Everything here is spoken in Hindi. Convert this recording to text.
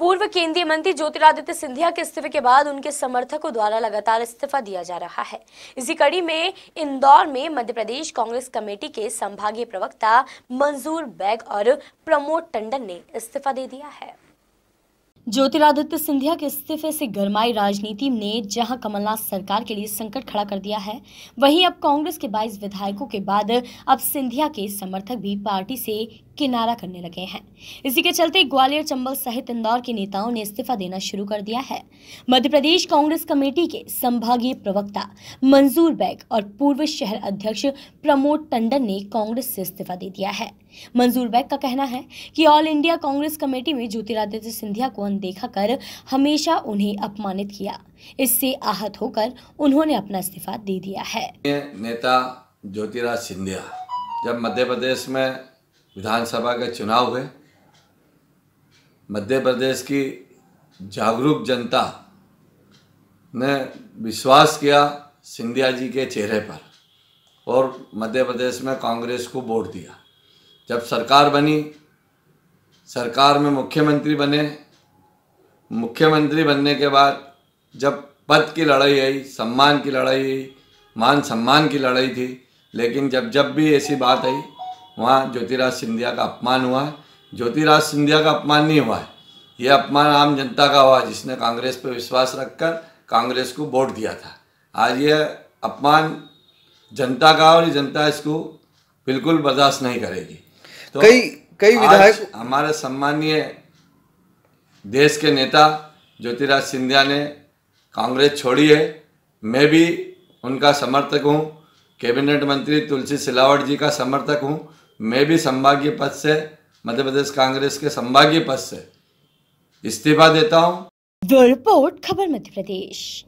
पूर्व केंद्रीय मंत्री ज्योतिरादित्य सिंधिया के इस्तीफे के बाद उनके समर्थकों द्वारा लगातार इस्तीफा दिया जा रहा है इसी कड़ी में इंदौर में मध्य प्रदेश कांग्रेस कमेटी के संभागीय प्रवक्ता मंजूर बैग और प्रमोद टंडन ने इस्तीफा दे दिया है ज्योतिरादित्य सिंधिया के इस्तीफे से गरमाई राजनीति ने जहां कमलनाथ सरकार के लिए संकट खड़ा कर दिया है वहीं अब कांग्रेस के 22 विधायकों के बाद अब सिंधिया के समर्थक भी पार्टी से किनारा करने लगे हैं इसी के चलते ग्वालियर चंबल सहित इंदौर के नेताओं ने इस्तीफा देना शुरू कर दिया है मध्य प्रदेश कांग्रेस कमेटी के संभागीय प्रवक्ता मंजूर बैग और पूर्व शहर अध्यक्ष प्रमोद टंडन ने कांग्रेस से इस्तीफा दे दिया है मंजूर बैग का कहना है कि ऑल इंडिया कांग्रेस कमेटी में ज्योतिरादित्य सिंधिया को अनदेखा कर हमेशा उन्हें अपमानित किया इससे आहत होकर उन्होंने अपना इस्तीफा दे दिया है नेता ज्योतिराज सिंधिया जब मध्य प्रदेश में विधानसभा के चुनाव हुए मध्य प्रदेश की जागरूक जनता ने विश्वास किया सिंधिया जी के चेहरे पर और मध्य प्रदेश में कांग्रेस को वोट दिया जब सरकार बनी सरकार में मुख्यमंत्री बने मुख्यमंत्री बनने के बाद जब पद की लड़ाई आई सम्मान की लड़ाई आई मान सम्मान की लड़ाई थी लेकिन जब जब भी ऐसी बात आई वहाँ ज्योतिराज सिंधिया का अपमान हुआ है ज्योतिराज सिंधिया का अपमान नहीं हुआ है ये अपमान आम जनता का हुआ जिसने कांग्रेस पर विश्वास रखकर कांग्रेस को वोट दिया था आज ये अपमान जनता का और जनता इसको बिल्कुल बर्दाश्त नहीं करेगी तो कई कई विधायक हमारे सम्मानीय देश के नेता ज्योतिराज सिंधिया ने कांग्रेस छोड़ी है मैं भी उनका समर्थक हूँ कैबिनेट मंत्री तुलसी सिलावट जी का समर्थक हूँ मैं भी संभागीय पद से मध्य प्रदेश कांग्रेस के संभागीय पद से इस्तीफा देता हूँ रिपोर्ट खबर मध्य प्रदेश